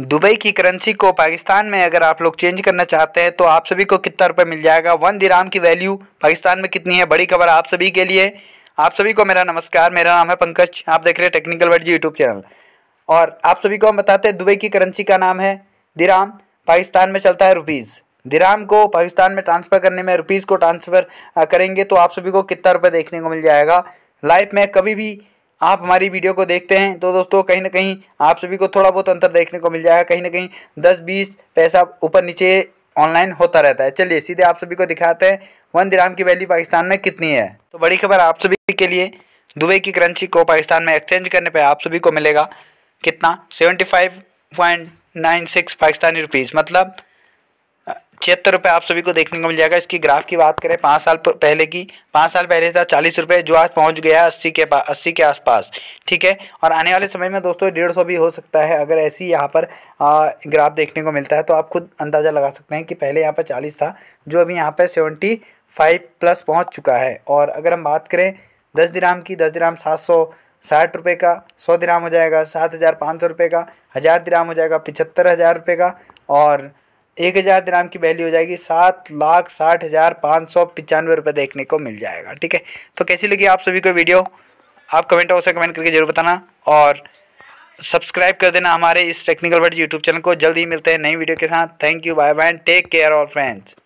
Dubai की currency को पाकिस्तान में अगर आप लोग चेंज करना चाहते हैं तो आप सभी को कितना रुपये मिल जाएगा वन दिराम की वैल्यू पाकिस्तान में कितनी है बड़ी खबर आप सभी के लिए आप सभी को मेरा नमस्कार मेरा नाम है पंकज आप देख रहे हैं technical word ji YouTube channel और आप सभी को हम बताते हैं दुबई की करेंसी का नाम है दिराम पाकिस्तान में चलता है रुपीज़ दिराम को पाकिस्तान में ट्रांसफ़र करने में रुपीज़ को ट्रांसफ़र करेंगे तो आप सभी को कितना रुपये देखने को मिल जाएगा लाइफ में कभी भी आप हमारी वीडियो को देखते हैं तो दोस्तों कहीं ना कहीं आप सभी को थोड़ा बहुत अंतर देखने को मिल जाएगा कहीं ना कहीं दस बीस पैसा ऊपर नीचे ऑनलाइन होता रहता है चलिए सीधे आप सभी को दिखाते हैं वन दिराम की वैल्यू पाकिस्तान में कितनी है तो बड़ी खबर आप सभी के लिए दुबई की करेंसी को पाकिस्तान में एक्सचेंज करने पर आप सभी को मिलेगा कितना seventy five point nine six Pakistani rupees मतलब छिहत्तर रुपये आप सभी को देखने को मिल जाएगा इसकी ग्राफ की बात करें पाँच साल पहले की पाँच साल पहले था चालीस रुपये जो आज पहुंच गया है अस्सी के पास अस्सी के आसपास ठीक है और आने वाले समय में दोस्तों डेढ़ सौ भी हो सकता है अगर ऐसी यहाँ पर आ, ग्राफ देखने को मिलता है तो आप खुद अंदाज़ा लगा सकते हैं कि पहले यहाँ पर चालीस था जो अभी यहाँ पर सेवेंटी फाइव प्लस पहुँच चुका है और अगर हम बात करें दस दिराम की दस दिराम सात सौ साठ रुपये का सौ दिराम हो जाएगा सात हज़ार पाँच सौ रुपये का हज़ार दिराम हो जाएगा पिछहत्तर हज़ार रुपये का और एक हज़ार दिनाम की वैल्यू हो जाएगी सात लाख साठ हज़ार पाँच सौ पचानवे रुपये देखने को मिल जाएगा ठीक है तो कैसी लगी आप सभी को वीडियो आप कमेंट बॉक्स में कमेंट करके जरूर बताना और सब्सक्राइब कर देना हमारे इस टेक्निकल वर्ड यूट्यूब चैनल को जल्द ही मिलते हैं नई वीडियो के साथ thank you bye bye take care और फ्रेंड्स